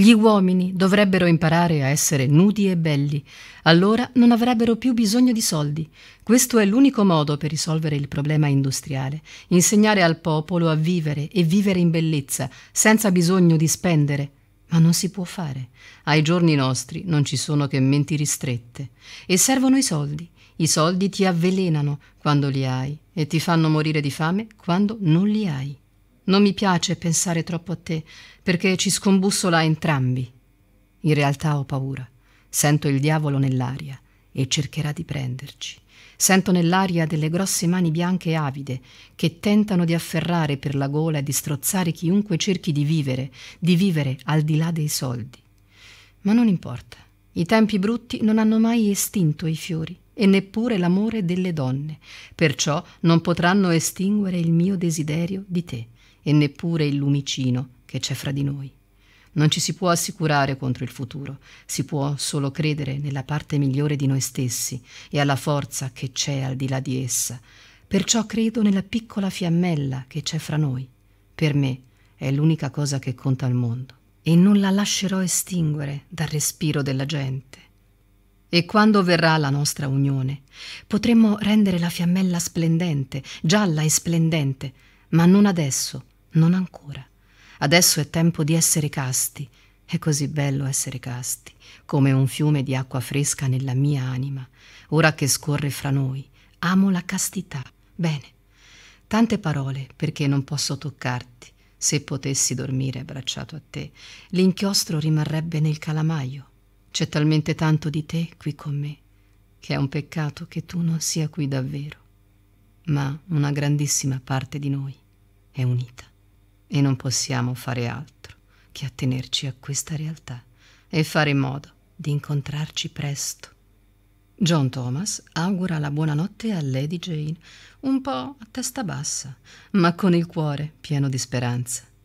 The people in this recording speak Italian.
Gli uomini dovrebbero imparare a essere nudi e belli, allora non avrebbero più bisogno di soldi. Questo è l'unico modo per risolvere il problema industriale, insegnare al popolo a vivere e vivere in bellezza, senza bisogno di spendere. Ma non si può fare. Ai giorni nostri non ci sono che menti ristrette. E servono i soldi. I soldi ti avvelenano quando li hai e ti fanno morire di fame quando non li hai. Non mi piace pensare troppo a te, perché ci scombussola entrambi. In realtà ho paura. Sento il diavolo nell'aria e cercherà di prenderci. Sento nell'aria delle grosse mani bianche e avide che tentano di afferrare per la gola e di strozzare chiunque cerchi di vivere, di vivere al di là dei soldi. Ma non importa. I tempi brutti non hanno mai estinto i fiori e neppure l'amore delle donne, perciò non potranno estinguere il mio desiderio di te e neppure il lumicino che c'è fra di noi. Non ci si può assicurare contro il futuro, si può solo credere nella parte migliore di noi stessi e alla forza che c'è al di là di essa. Perciò credo nella piccola fiammella che c'è fra noi. Per me è l'unica cosa che conta al mondo e non la lascerò estinguere dal respiro della gente. E quando verrà la nostra unione, potremmo rendere la fiammella splendente, gialla e splendente, ma non adesso, non ancora. Adesso è tempo di essere casti. È così bello essere casti, come un fiume di acqua fresca nella mia anima, ora che scorre fra noi. Amo la castità. Bene. Tante parole perché non posso toccarti. Se potessi dormire abbracciato a te, l'inchiostro rimarrebbe nel calamaio. C'è talmente tanto di te qui con me, che è un peccato che tu non sia qui davvero. Ma una grandissima parte di noi è unita e non possiamo fare altro che attenerci a questa realtà e fare in modo di incontrarci presto. John Thomas augura la buonanotte a Lady Jane, un po' a testa bassa, ma con il cuore pieno di speranza.